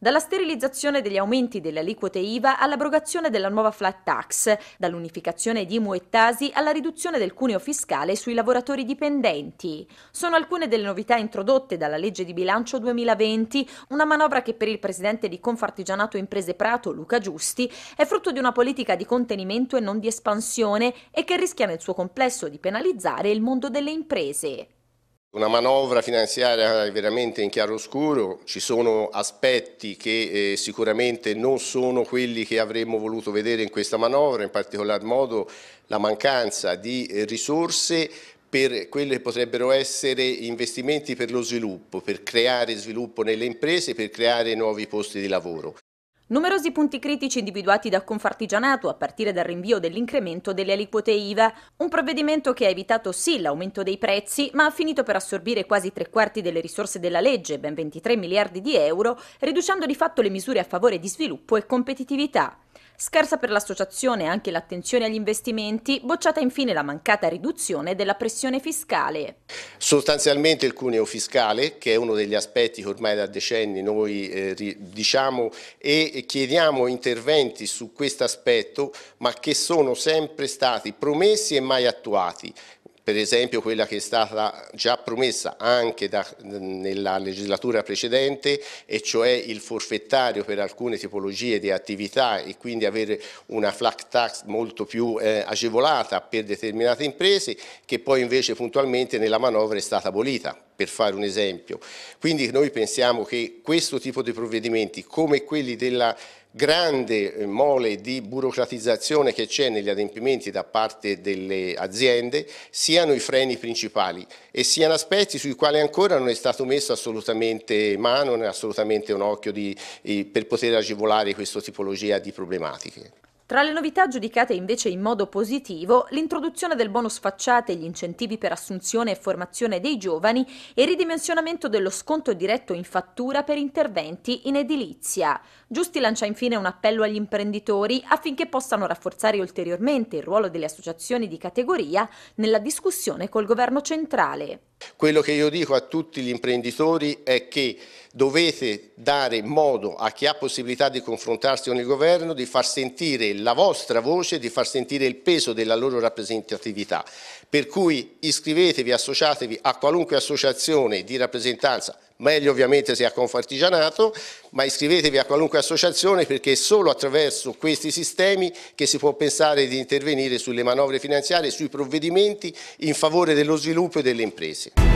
Dalla sterilizzazione degli aumenti delle aliquote IVA all'abrogazione della nuova flat tax, dall'unificazione di IMU e TASI alla riduzione del cuneo fiscale sui lavoratori dipendenti. Sono alcune delle novità introdotte dalla legge di bilancio 2020, una manovra che per il presidente di Confartigianato Imprese Prato, Luca Giusti, è frutto di una politica di contenimento e non di espansione e che rischia nel suo complesso di penalizzare il mondo delle imprese. Una manovra finanziaria veramente in chiaroscuro, ci sono aspetti che eh, sicuramente non sono quelli che avremmo voluto vedere in questa manovra, in particolar modo la mancanza di eh, risorse per quelli che potrebbero essere investimenti per lo sviluppo, per creare sviluppo nelle imprese, per creare nuovi posti di lavoro. Numerosi punti critici individuati da Confartigianato a partire dal rinvio dell'incremento delle aliquote IVA, un provvedimento che ha evitato sì l'aumento dei prezzi, ma ha finito per assorbire quasi tre quarti delle risorse della legge, ben 23 miliardi di euro, riducendo di fatto le misure a favore di sviluppo e competitività. Scarsa per l'associazione anche l'attenzione agli investimenti, bocciata infine la mancata riduzione della pressione fiscale. Sostanzialmente il cuneo fiscale, che è uno degli aspetti che ormai da decenni noi eh, diciamo e chiediamo interventi su questo aspetto, ma che sono sempre stati promessi e mai attuati per esempio quella che è stata già promessa anche da, nella legislatura precedente e cioè il forfettario per alcune tipologie di attività e quindi avere una flat tax molto più eh, agevolata per determinate imprese che poi invece puntualmente nella manovra è stata abolita per fare un esempio. Quindi noi pensiamo che questo tipo di provvedimenti come quelli della grande eh, mole di burocratizzazione che c'è negli adempimenti da parte delle aziende siano i freni principali e siano aspetti sui quali ancora non è stato messo assolutamente mano, non è assolutamente un occhio di, eh, per poter agevolare questa tipologia di problematiche. Tra le novità giudicate invece in modo positivo, l'introduzione del bonus facciate, gli incentivi per assunzione e formazione dei giovani e il ridimensionamento dello sconto diretto in fattura per interventi in edilizia. Giusti lancia infine un appello agli imprenditori affinché possano rafforzare ulteriormente il ruolo delle associazioni di categoria nella discussione col governo centrale. Quello che io dico a tutti gli imprenditori è che dovete dare modo a chi ha possibilità di confrontarsi con il governo di far sentire la vostra voce, di far sentire il peso della loro rappresentatività. Per cui iscrivetevi, associatevi a qualunque associazione di rappresentanza meglio ovviamente se a Confartigianato, ma iscrivetevi a qualunque associazione perché è solo attraverso questi sistemi che si può pensare di intervenire sulle manovre finanziarie, sui provvedimenti in favore dello sviluppo e delle imprese.